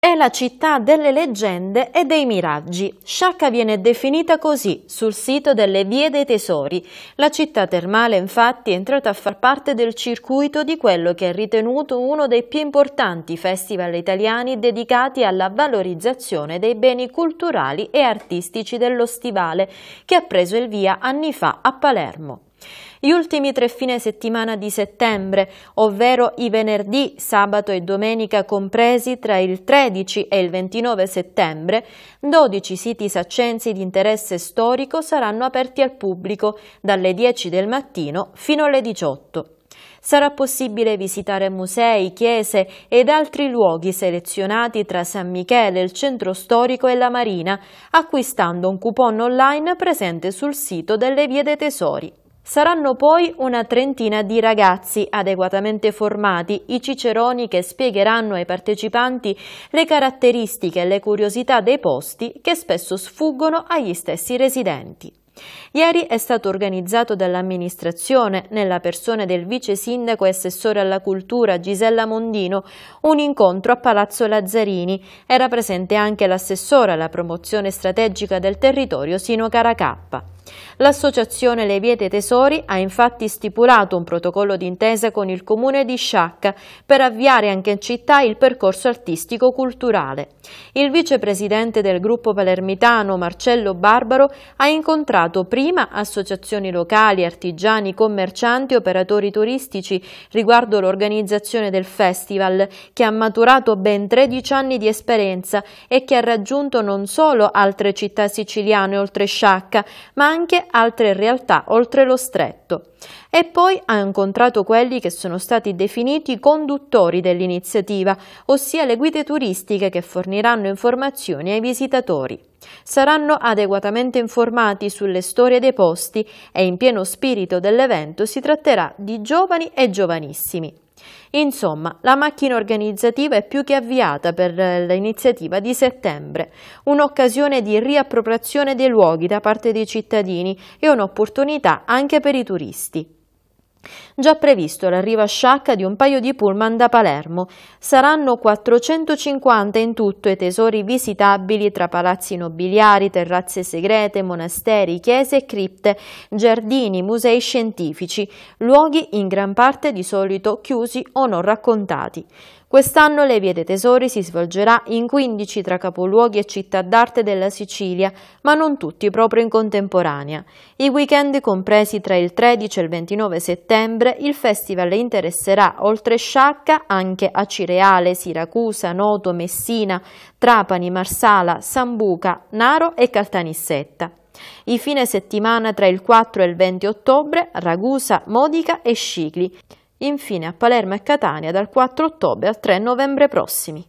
È la città delle leggende e dei miraggi. Sciacca viene definita così sul sito delle Vie dei Tesori. La città termale infatti è entrata a far parte del circuito di quello che è ritenuto uno dei più importanti festival italiani dedicati alla valorizzazione dei beni culturali e artistici dello stivale, che ha preso il via anni fa a Palermo. Gli ultimi tre fine settimana di settembre, ovvero i venerdì, sabato e domenica compresi tra il 13 e il 29 settembre, 12 siti saccensi di interesse storico saranno aperti al pubblico dalle 10 del mattino fino alle 18. Sarà possibile visitare musei, chiese ed altri luoghi selezionati tra San Michele, il centro storico e la Marina, acquistando un coupon online presente sul sito delle Vie dei Tesori. Saranno poi una trentina di ragazzi adeguatamente formati, i ciceroni che spiegheranno ai partecipanti le caratteristiche e le curiosità dei posti che spesso sfuggono agli stessi residenti. Ieri è stato organizzato dall'amministrazione, nella persona del vice sindaco e assessore alla cultura Gisella Mondino, un incontro a Palazzo Lazzarini. Era presente anche l'assessore alla promozione strategica del territorio Sino Caracappa. L'associazione Le Viete Tesori ha infatti stipulato un protocollo d'intesa con il comune di Sciacca per avviare anche in città il percorso artistico-culturale. Il vicepresidente del gruppo palermitano Marcello Barbaro ha incontrato prima associazioni locali, artigiani, commercianti, operatori turistici riguardo l'organizzazione del festival che ha maturato ben 13 anni di esperienza e che ha raggiunto non solo altre città siciliane oltre Sciacca ma anche anche altre realtà oltre lo stretto e poi ha incontrato quelli che sono stati definiti conduttori dell'iniziativa, ossia le guide turistiche che forniranno informazioni ai visitatori. Saranno adeguatamente informati sulle storie dei posti e in pieno spirito dell'evento si tratterà di giovani e giovanissimi. Insomma, la macchina organizzativa è più che avviata per eh, l'iniziativa di settembre, un'occasione di riappropriazione dei luoghi da parte dei cittadini e un'opportunità anche per i turisti. Già previsto l'arrivo a Sciacca di un paio di pullman da Palermo. Saranno 450 in tutto i tesori visitabili tra palazzi nobiliari, terrazze segrete, monasteri, chiese e cripte, giardini, musei scientifici, luoghi in gran parte di solito chiusi o non raccontati. Quest'anno le vie dei tesori si svolgerà in 15 tra capoluoghi e città d'arte della Sicilia, ma non tutti proprio in contemporanea. I weekend compresi tra il 13 e il 29 settembre, il festival interesserà oltre Sciacca anche a Cireale, Siracusa, Noto, Messina, Trapani, Marsala, Sambuca, Naro e Caltanissetta. I fine settimana tra il 4 e il 20 ottobre, Ragusa, Modica e Scicli infine a Palermo e Catania dal 4 ottobre al 3 novembre prossimi.